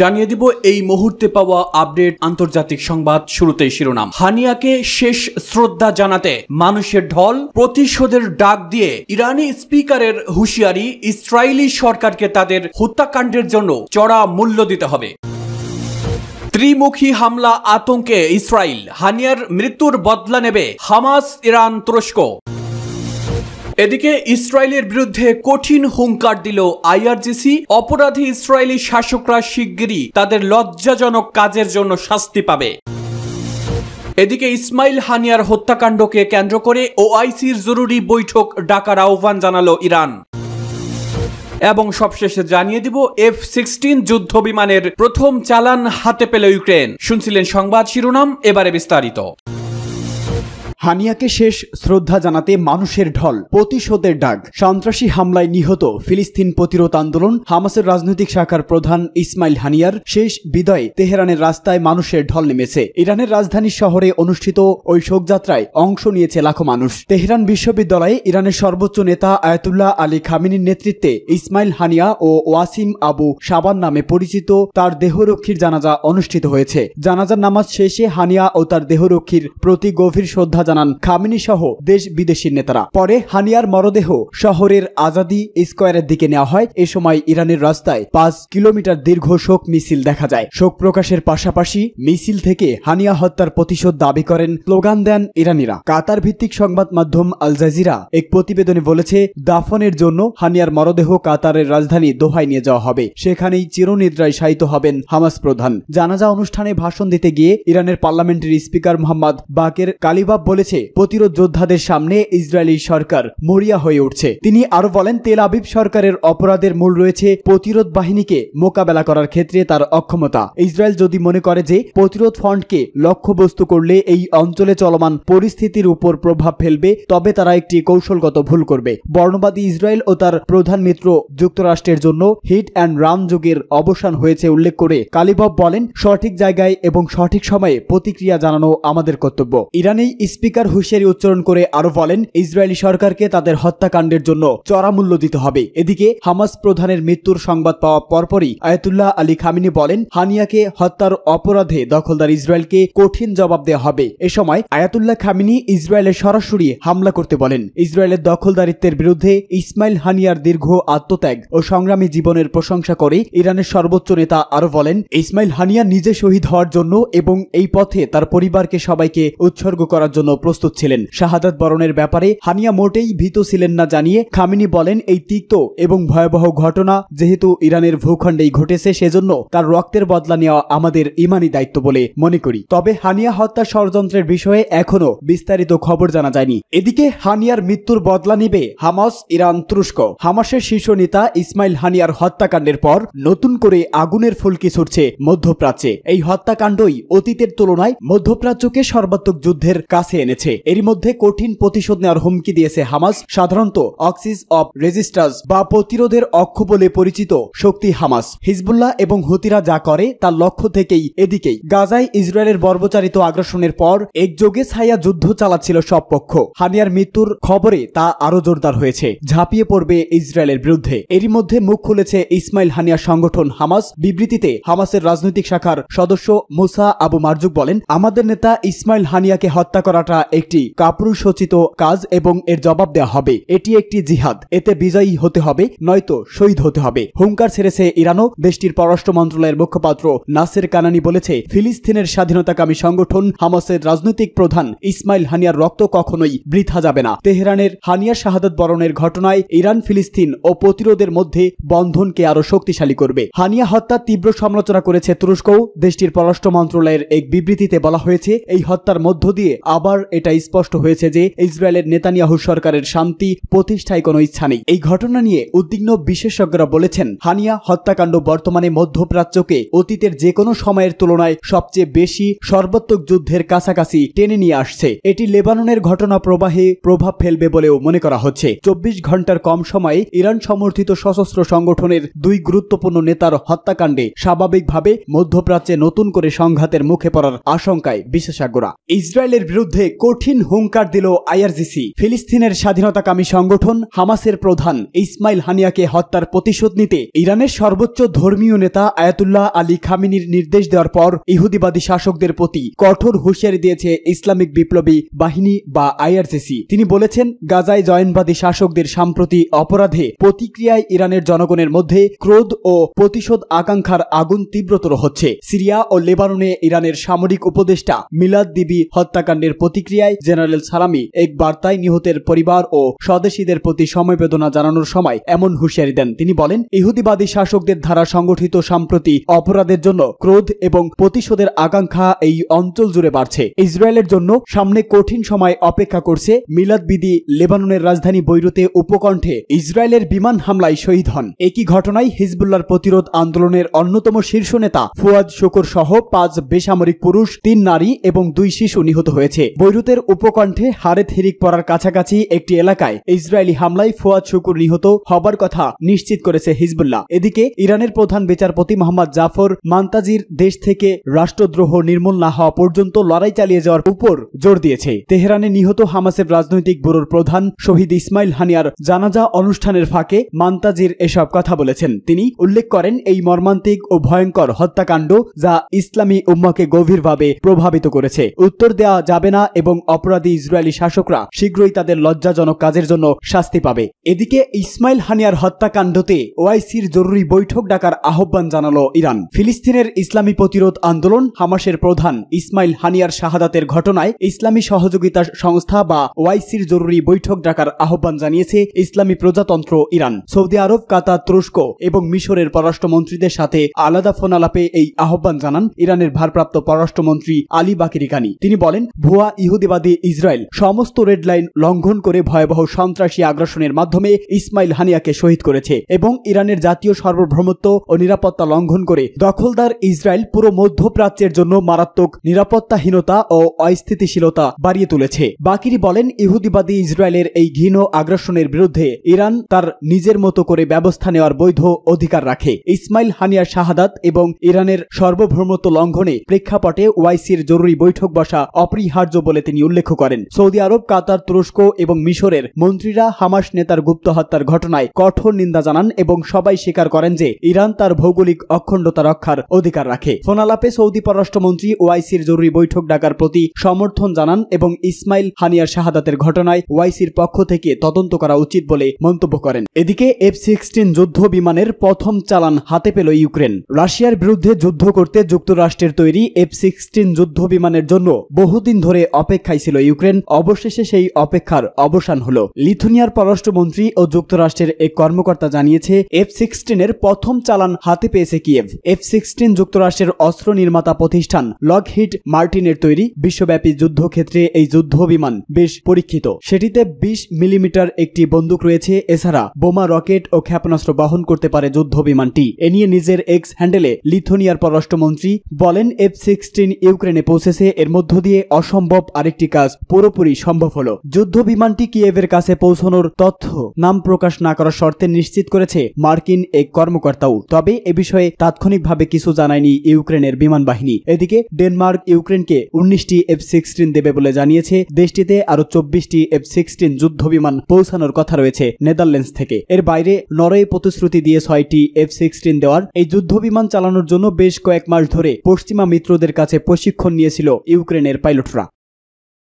জানিয়ে দিব এই মুহূর্তে পাওয়া আপডেট আন্তর্জাতিক সংবাদ শুরুতেই শিরোনাম হানিয়াকে শেষ শ্রদ্ধা জানাতে মানুষের ঢল প্রতিশোধের ডাক দিয়ে ইরানি স্পিকারের হুঁশিয়ারি ইসরায়েলি সরকারকে তাদের হত্যাকাণ্ডের জন্য চড়া মূল্য দিতে হবে ত্রিমুখী হামলা আতঙ্কে ইসরায়েল হানিয়ার মৃত্যুর বদলা নেবে হামাস ইরান তুরস্ক এদিকে ইসরায়েলের বিরুদ্ধে কঠিন হুঙ্কার দিল আইআরজিসি অপরাধী ইসরায়েলি শাসকরা শিগগিরই তাদের লজ্জাজনক কাজের জন্য শাস্তি পাবে এদিকে ইসমাইল হানিয়ার হত্যাকাণ্ডকে কেন্দ্র করে ওআইসির জরুরি বৈঠক ডাকার আহ্বান জানালো ইরান এবং সবশেষে জানিয়ে দিব এফ সিক্সটিন যুদ্ধ বিমানের প্রথম চালান হাতে পেল ইউক্রেন শুনছিলেন সংবাদ শিরোনাম এবারে বিস্তারিত হানিয়াকে শেষ শ্রদ্ধা জানাতে মানুষের ঢল প্রতিশোধের ডাক সন্ত্রাসী হামলায় নিহত ফিলিস্তিন প্রতিরোধ আন্দোলন হামাসের রাজনৈতিক শাখার প্রধান ইসমাইল হানিয়ার শেষ বিদায় তেহরানের রাস্তায় মানুষের ঢল নেমেছে ইরানের রাজধানী শহরে অনুষ্ঠিত ওই শোকযাত্রায় অংশ নিয়েছে লাখো মানুষ তেহরান বিশ্ববিদ্যালয়ে ইরানের সর্বোচ্চ নেতা আয়াতুল্লাহ আলী খামিনীর নেতৃত্বে ইসমাইল হানিয়া ও ওয়াসিম আবু সাবান নামে পরিচিত তার দেহরক্ষীর জানাজা অনুষ্ঠিত হয়েছে জানাজার নামাজ শেষে হানিয়া ও তার দেহরক্ষীর প্রতি গভীর শ্রদ্ধা জানান খামিনি সহ দেশ বিদেশের নেতারা পরে হানিয়ার মরদেহ শহরের আজাদি স্কোয়ারের দিকে নেওয়া হয় এ সময় ইরানের রাস্তায় পাঁচ কিলোমিটার দীর্ঘ শোক মিছিল দেখা যায় শোক প্রকাশের পাশাপাশি মিছিল থেকে হানিয়া হত্যার প্রতিশোধ দাবি করেন স্লোগান দেন ইরানিরা কাতার ভিত্তিক সংবাদ মাধ্যম আল জাজিরা এক প্রতিবেদনে বলেছে দাফনের জন্য হানিয়ার মরদেহ কাতারের রাজধানী দোহায় নিয়ে যাওয়া হবে সেখানেই চিরনিদ্রায় শায়িত হবেন হামাস প্রধান জানাজা অনুষ্ঠানে ভাষণ দিতে গিয়ে ইরানের পার্লামেন্টের স্পিকার মোহাম্মদ বাকের কালিবাব বলে বলেছে প্রতিরোধ যোদ্ধাদের সামনে ইসরায়েলি সরকার মরিয়া হয়ে উঠছে তিনি আরো বলেন তেল আবিব সরকারের অপরাধের মূল রয়েছে প্রতিরোধ বাহিনীকে মোকাবেলা করার ক্ষেত্রে তার অক্ষমতা ইসরায়েল যদি মনে করে যে প্রতিরোধ ফ্রন্টকে লক্ষ্যবস্তু করলে এই অঞ্চলে চলমান পরিস্থিতির উপর প্রভাব ফেলবে তবে তারা একটি কৌশলগত ভুল করবে বর্ণবাদী ইসরায়েল ও তার প্রধান মিত্র যুক্তরাষ্ট্রের জন্য হিট অ্যান্ড রান যুগের অবসান হয়েছে উল্লেখ করে কালিবব বলেন সঠিক জায়গায় এবং সঠিক সময়ে প্রতিক্রিয়া জানানো আমাদের কর্তব্য ইরানেই স্পিক স্পিকার হুশিয়ারি উচ্চারণ করে আরো বলেন ইসরায়েলি সরকারকে তাদের হত্যাকাণ্ডের জন্য চড়ামূল্য দিতে হবে এদিকে হামাস প্রধানের মৃত্যুর সংবাদ পাওয়া পরপরই আয়তুল্লাহ আলী খামিনি বলেন হানিয়াকে হত্যার অপরাধে দখলদার ইসরায়েলকে কঠিন জবাব দেওয়া হবে এ সময় আয়াতুল্লাহ খামিনি ইসরায়েলে সরাসরি হামলা করতে বলেন ইসরায়েলের দখলদারিত্বের বিরুদ্ধে ইসমাইল হানিয়ার দীর্ঘ আত্মত্যাগ ও সংগ্রামী জীবনের প্রশংসা করে ইরানের সর্বোচ্চ নেতা আরও বলেন ইসমাইল হানিয়া নিজে শহীদ হওয়ার জন্য এবং এই পথে তার পরিবারকে সবাইকে উৎসর্গ করার জন্য প্রস্তুত ছিলেন শাহাদাত বরণের ব্যাপারে হানিয়া মোটেই ভীত ছিলেন না জানিয়ে খামিনি বলেন এই তিক্ত এবং ভয়াবহ ঘটনা যেহেতু ইরানের ভূখণ্ডেই ঘটেছে সেজন্য তার রক্তের বদলা নেওয়া আমাদের ইমানি দায়িত্ব বলে মনে করি তবে হানিয়া হত্যা ষড়যন্ত্রের বিষয়ে এখনও বিস্তারিত খবর জানা যায়নি এদিকে হানিয়ার মৃত্যুর বদলা নিবে হামাস ইরান তুরস্ক হামাসের শীর্ষ নেতা ইসমাইল হানিয়ার হত্যাকাণ্ডের পর নতুন করে আগুনের ফুলকি ছুটছে মধ্যপ্রাচ্যে এই হত্যাকাণ্ডই অতীতের তুলনায় মধ্যপ্রাচ্যকে সর্বাত্মক যুদ্ধের কাছে এনেছে এরই মধ্যে কঠিন প্রতিশোধ নেওয়ার হুমকি দিয়েছে হামাস সাধারণত অক্সিস অব রেজিস্টার্স বা প্রতিরোধের অক্ষ বলে পরিচিত শক্তি হামাস হিজবুল্লাহ এবং হুতিরা যা করে তার লক্ষ্য থেকেই এদিকেই গাজায় ইসরায়েলের বর্বচারিত আগ্রাসনের পর একযোগে ছায়া যুদ্ধ চালাচ্ছিল সব পক্ষ হানিয়ার মৃত্যুর খবরে তা আরো জোরদার হয়েছে ঝাঁপিয়ে পড়বে ইসরায়েলের বিরুদ্ধে এরই মধ্যে মুখ খুলেছে ইসমাইল হানিয়া সংগঠন হামাস বিবৃতিতে হামাসের রাজনৈতিক শাখার সদস্য মুসা আবু মারজুক বলেন আমাদের নেতা ইসমাইল হানিয়াকে হত্যা করাটা করা একটি কাপুরুষোচিত কাজ এবং এর জবাব দেওয়া হবে এটি একটি জিহাদ এতে বিজয়ী হতে হবে নয়তো শহীদ হতে হবে হুঙ্কার ছেড়েছে ইরানও দেশটির পররাষ্ট্র মন্ত্রণালয়ের মুখপাত্র নাসের কানানি বলেছে ফিলিস্তিনের স্বাধীনতাকামী সংগঠন হামাসের রাজনৈতিক প্রধান ইসমাইল হানিয়ার রক্ত কখনোই বৃথা যাবে না তেহরানের হানিয়া শাহাদত বরণের ঘটনায় ইরান ফিলিস্তিন ও প্রতিরোধের মধ্যে বন্ধনকে আরও শক্তিশালী করবে হানিয়া হত্যা তীব্র সমালোচনা করেছে তুরস্কও দেশটির পররাষ্ট্র মন্ত্রণালয়ের এক বিবৃতিতে বলা হয়েছে এই হত্যার মধ্য দিয়ে আবার এটা স্পষ্ট হয়েছে যে ইসরায়েলের নেতানিয়াহু সরকারের শান্তি প্রতিষ্ঠায় কোনো ইচ্ছা নেই এই ঘটনা নিয়ে উদ্বিগ্ন বিশেষজ্ঞরা বলেছেন হানিয়া হত্যাকাণ্ড বর্তমানে মধ্যপ্রাচ্যকে অতীতের যে কোনো সময়ের তুলনায় সবচেয়ে বেশি সর্বাত্মক যুদ্ধের কাছাকাছি টেনে নিয়ে আসছে এটি লেবাননের ঘটনা প্রবাহে প্রভাব ফেলবে বলেও মনে করা হচ্ছে চব্বিশ ঘন্টার কম সময়ে ইরান সমর্থিত সশস্ত্র সংগঠনের দুই গুরুত্বপূর্ণ নেতার হত্যাকাণ্ডে স্বাভাবিকভাবে মধ্যপ্রাচ্যে নতুন করে সংঘাতের মুখে পড়ার আশঙ্কায় বিশেষজ্ঞরা ইসরায়েলের বিরুদ্ধে কঠিন হুঙ্কার দিল আইআরজিসি ফিলিস্তিনের স্বাধীনতাকামী সংগঠন হামাসের প্রধান ইসমাইল হানিয়াকে হত্যার প্রতিশোধ নিতে ইরানের সর্বোচ্চ ধর্মীয় নেতা আয়াতুল্লাহ আলী খামিনির নির্দেশ দেওয়ার পর ইহুদিবাদী শাসকদের প্রতি কঠোর হুঁশিয়ারি দিয়েছে ইসলামিক বিপ্লবী বাহিনী বা আইআরজিসি তিনি বলেছেন গাজায় জয়েনবাদী শাসকদের সাম্প্রতি অপরাধে প্রতিক্রিয়ায় ইরানের জনগণের মধ্যে ক্রোধ ও প্রতিশোধ আকাঙ্ক্ষার আগুন তীব্রতর হচ্ছে সিরিয়া ও লেবাননে ইরানের সামরিক উপদেষ্টা মিলাদ দিবি হত্যাকাণ্ডের প্রতি প্রতিক্রিয়ায় জেনারেল সালামি এক বার্তায় নিহতের পরিবার ও স্বদেশীদের প্রতি সমবেদনা জানানোর সময় এমন হুঁশিয়ারি দেন তিনি বলেন ইহুদিবাদী শাসকদের ধারা সংগঠিত সাম্প্রতি অপরাধের জন্য ক্রোধ এবং প্রতিশোধের আকাঙ্ক্ষা এই অঞ্চল জুড়ে বাড়ছে ইসরায়েলের জন্য সামনে কঠিন সময় অপেক্ষা করছে মিলাদ বিদি লেবাননের রাজধানী বৈরুতে উপকণ্ঠে ইসরায়েলের বিমান হামলায় শহীদ হন একই ঘটনায় হিজবুল্লার প্রতিরোধ আন্দোলনের অন্যতম শীর্ষ নেতা ফুয়াদ শকুর সহ পাঁচ বেসামরিক পুরুষ তিন নারী এবং দুই শিশু নিহত হয়েছে বৈরুতের উপকণ্ঠে হারে থিরিক পড়ার কাছাকাছি একটি এলাকায় ইসরায়েলি হামলায় ফুয়াদ শুকুর নিহত হবার কথা নিশ্চিত করেছে হিজবুল্লাহ এদিকে ইরানের প্রধান বিচারপতি মোহাম্মদ জাফর মান্তাজির দেশ থেকে রাষ্ট্রদ্রোহ নির্মূল না হওয়া পর্যন্ত লড়াই চালিয়ে যাওয়ার উপর জোর দিয়েছে তেহরানে নিহত হামাসের রাজনৈতিক ব্যুরোর প্রধান শহীদ ইসমাইল হানিয়ার জানাজা অনুষ্ঠানের ফাঁকে মান্তাজির এসব কথা বলেছেন তিনি উল্লেখ করেন এই মর্মান্তিক ও ভয়ঙ্কর হত্যাকাণ্ড যা ইসলামী উম্মাকে গভীরভাবে প্রভাবিত করেছে উত্তর দেওয়া যাবে না এবং অপরাধী ইসরায়েলি শাসকরা শীঘ্রই তাদের লজ্জাজনক কাজের জন্য শাস্তি পাবে এদিকে ইসমাইল হানিয়ার হত্যাকাণ্ডতে ওআইসির জরুরি বৈঠক ডাকার আহ্বান জানালো ইরান ফিলিস্তিনের ইসলামী প্রতিরোধ আন্দোলন হামাসের প্রধান ইসমাইল হানিয়ার শাহাদাতের ঘটনায় ইসলামী সহযোগিতা সংস্থা বা ওআইসির জরুরি বৈঠক ডাকার আহ্বান জানিয়েছে ইসলামী প্রজাতন্ত্র ইরান সৌদি আরব কাতার তুরস্ক এবং মিশরের পররাষ্ট্রমন্ত্রীদের সাথে আলাদা ফোন আলাপে এই আহ্বান জানান ইরানের ভারপ্রাপ্ত পররাষ্ট্রমন্ত্রী আলী বাকিরিকানি তিনি বলেন ভুয়া ইহুদিবাদী ইসরায়েল সমস্ত রেড লাইন লঙ্ঘন করে ভয়াবহ সন্ত্রাসী আগ্রাসনের মাধ্যমে ইসমাইল হানিয়াকে শহীদ করেছে এবং ইরানের জাতীয় সার্বভৌমত্ব ও নিরাপত্তা লঙ্ঘন করে দখলদার ইসরায়েল পুরো মধ্যপ্রাচ্যের জন্য মারাত্মক নিরাপত্তাহীনতা ও অস্থিতিশীলতা বাড়িয়ে তুলেছে বাকিরি বলেন ইহুদিবাদী ইসরায়েলের এই ঘৃণ আগ্রাসনের বিরুদ্ধে ইরান তার নিজের মতো করে ব্যবস্থা নেওয়ার বৈধ অধিকার রাখে ইসমাইল হানিয়ার শাহাদাত এবং ইরানের সার্বভৌমত্ব লঙ্ঘনে প্রেক্ষাপটে ওয়াইসির জরুরি বৈঠক বসা অপরিহার্য বলে বলে তিনি উল্লেখ করেন সৌদি আরব কাতার তুরস্ক এবং মিশরের মন্ত্রীরা হামাস নেতার গুপ্ত হত্যার ঘটনায় কঠোর নিন্দা জানান এবং সবাই স্বীকার করেন যে ইরান তার ভৌগোলিক অখণ্ডতা রক্ষার অধিকার রাখে ফোনালাপে সৌদি পররাষ্ট্রমন্ত্রী ওয়াইসির জরুরি বৈঠক ডাকার প্রতি সমর্থন জানান এবং ইসমাইল হানিয়ার শাহাদাতের ঘটনায় ওয়াইসির পক্ষ থেকে তদন্ত করা উচিত বলে মন্তব্য করেন এদিকে এফ সিক্সটিন যুদ্ধ বিমানের প্রথম চালান হাতে পেল ইউক্রেন রাশিয়ার বিরুদ্ধে যুদ্ধ করতে যুক্তরাষ্ট্রের তৈরি এফ সিক্সটিন যুদ্ধ বিমানের জন্য বহুদিন ধরে অপ অপেক্ষায় ছিল ইউক্রেন অবশেষে সেই অপেক্ষার অবসান হল লিথুনিয়ার পররাষ্ট্রমন্ত্রী ও যুক্তরাষ্ট্রের এক কর্মকর্তা জানিয়েছে এফ সিক্সটিনের প্রথম চালান হাতে পেয়েছে কিয়েভ এফ সিক্সটিন যুক্তরাষ্ট্রের অস্ত্র নির্মাতা প্রতিষ্ঠান লগহিট মার্টিনের তৈরি বিশ্বব্যাপী যুদ্ধক্ষেত্রে এই যুদ্ধ বিমান বেশ পরীক্ষিত সেটিতে বিশ মিলিমিটার একটি বন্দুক রয়েছে এছাড়া বোমা রকেট ও ক্ষেপণাস্ত্র বহন করতে পারে যুদ্ধ বিমানটি এ নিয়ে নিজের এক্স হ্যান্ডেলে লিথুনিয়ার পররাষ্ট্রমন্ত্রী বলেন এফ সিক্সটিন ইউক্রেনে পৌঁছেছে এর মধ্য দিয়ে অসম্ভব আরেকটি কাজ পুরোপুরি সম্ভব হলো যুদ্ধ বিমানটি কিয়েভের কাছে পৌঁছানোর তথ্য নাম প্রকাশ না করার শর্তে নিশ্চিত করেছে মার্কিন এক কর্মকর্তাও তবে এ বিষয়ে তাৎক্ষণিকভাবে কিছু জানায়নি ইউক্রেনের বিমান বাহিনী এদিকে ডেনমার্ক ইউক্রেনকে উনিশটি এফ সিক্সটিন দেবে বলে জানিয়েছে দেশটিতে আরও চব্বিশটি এফ সিক্সটিন যুদ্ধ বিমান পৌঁছানোর কথা রয়েছে নেদারল্যান্ডস থেকে এর বাইরে নরওয়ে প্রতিশ্রুতি দিয়ে ছয়টি এফ সিক্সটিন দেওয়ার এই যুদ্ধ বিমান চালানোর জন্য বেশ কয়েক মাস ধরে পশ্চিমা মিত্রদের কাছে প্রশিক্ষণ নিয়েছিল ইউক্রেনের পাইলটরা